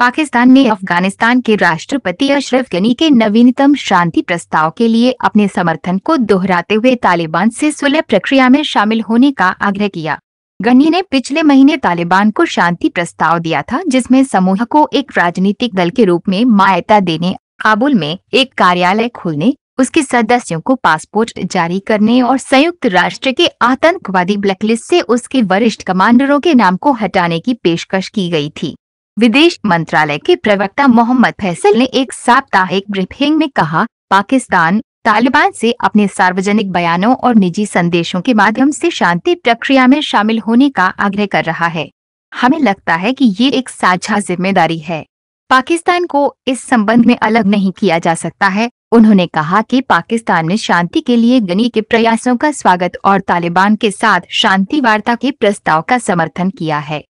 पाकिस्तान ने अफगानिस्तान के राष्ट्रपति अशरफ गनी के नवीनतम शांति प्रस्ताव के लिए अपने समर्थन को दोहराते हुए तालिबान से सुलह प्रक्रिया में शामिल होने का आग्रह किया गनी ने पिछले महीने तालिबान को शांति प्रस्ताव दिया था जिसमें समूह को एक राजनीतिक दल के रूप में मान्यता देने काबुल में एक कार्यालय खोलने उसके सदस्यों को पासपोर्ट जारी करने और संयुक्त राष्ट्र के आतंकवादी ब्लैकलिस्ट से उसके वरिष्ठ कमांडरों के नाम को हटाने की पेशकश की गई थी विदेश मंत्रालय के प्रवक्ता मोहम्मद फैसल ने एक साप्ताहिक ब्रीफिंग में कहा पाकिस्तान तालिबान से अपने सार्वजनिक बयानों और निजी संदेशों के माध्यम से शांति प्रक्रिया में शामिल होने का आग्रह कर रहा है हमें लगता है कि ये एक साझा जिम्मेदारी है पाकिस्तान को इस संबंध में अलग नहीं किया जा सकता है उन्होंने कहा कि पाकिस्तान में शांति के लिए गनी के प्रयासों का स्वागत और तालिबान के साथ शांति वार्ता के प्रस्ताव का समर्थन किया है